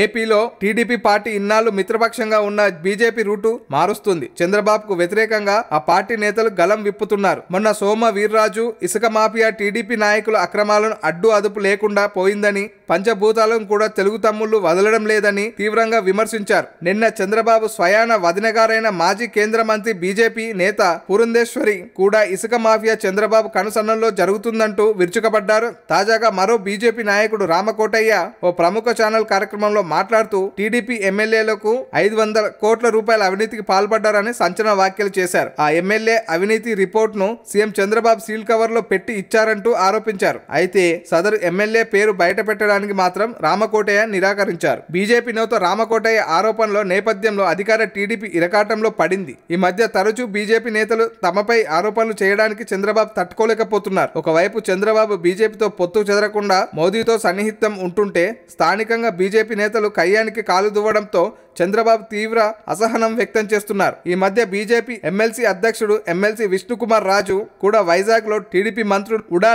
ఏపీలో TDP party ఇన్నాళ్లు మిత్రపక్షంగా ఉన్న బీజేపీ రూటు మారుస్తుంది చంద్రబాబుకు వ్యతిరేకంగా ఆ పార్టీ నేతలు గలం విప్పుతున్నారు మొన్న సోమ వీర్రాజు ఇసుక మాఫియా టీడీపీ నాయకుల అక్రమాలను అడ్డు అదుపు లేకుండా పోయిందని పంచభూతాలను కూడా తెలుగు తమ్ముళ్లు వదలడం లేదని తీవ్రంగా విమర్శించారు నిన్న చంద్రబాబు స్వయాన వదినగారైన మాజీ కేంద్ర మంత్రి బీజేపీ నేత పురంధేశ్వరి కూడా ఇసుక మాఫియా చంద్రబాబు కనుసన్నంలో జరుగుతుందంటూ విరుచుకపడ్డారు తాజాగా మరో బీజేపీ నాయకుడు రామకోటయ్య ఓ ప్రముఖ ఛానల్ కార్యక్రమంలో కార్యక్రమంలో మాట్లాడుతూ టీడీపీ ఎమ్మెల్యేలకు ఐదు వందల కోట్ల రూపాయల అవినీతికి పాల్పడ్డారని సంచలన వ్యాఖ్యలు చేశారు ఆ ఎమ్మెల్యే అవినీతి రిపోర్ట్ ను సీఎం చంద్రబాబు సీల్ కవర్ లో పెట్టి ఇచ్చారంటూ ఆరోపించారు అయితే సదరు ఎమ్మెల్యే పేరు బయట పెట్టడానికి మాత్రం రామకోటయ్య నిరాకరించారు బీజేపీ నేత రామకోటయ్య ఆరోపణలో నేపథ్యంలో అధికార టీడీపీ ఇరకాటంలో పడింది ఈ మధ్య తరచూ బీజేపీ నేతలు తమపై ఆరోపణలు చేయడానికి చంద్రబాబు తట్టుకోలేకపోతున్నారు ఒకవైపు చంద్రబాబు బీజేపీతో పొత్తు చెదరకుండా మోదీతో సన్నిహితం ఉంటుంటే స్థానికంగా బీజేపీ నేతలు కయ్యానికి కాలు దువ్వడంతో చంద్రబాబు తీవ్ర అసహనం వ్యక్తం చేస్తున్నారు ఈ మధ్య బీజేపీ ఎమ్మెల్సీ అధ్యక్షుడు ఎమ్మెల్సీ విష్ణుకుమార్ రాజు కూడా వైజాగ్లో టీడీపీ మంత్రుడు ఉడా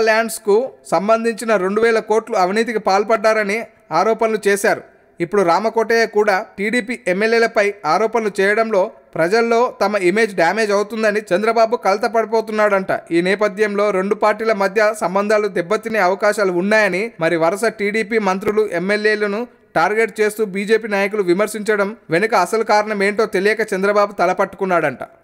కు సంబంధించిన రెండు వేల కోట్లు అవినీతికి పాల్పడ్డారని ఆరోపణలు చేశారు ఇప్పుడు రామకోటయ్య కూడా టీడీపీ ఎమ్మెల్యేలపై ఆరోపణలు చేయడంలో ప్రజల్లో తమ ఇమేజ్ డ్యామేజ్ అవుతుందని చంద్రబాబు కలత పడిపోతున్నాడంట ఈ నేపథ్యంలో రెండు పార్టీల మధ్య సంబంధాలు దెబ్బతినే అవకాశాలు ఉన్నాయని మరి వరుస టీడీపీ మంత్రులు ఎమ్మెల్యేలను టార్గెట్ చేస్తూ బీజేపీ నాయకులు విమర్శించడం వెనుక అసలు కారణం ఏంటో తెలియక చంద్రబాబు తలపట్టుకున్నాడంట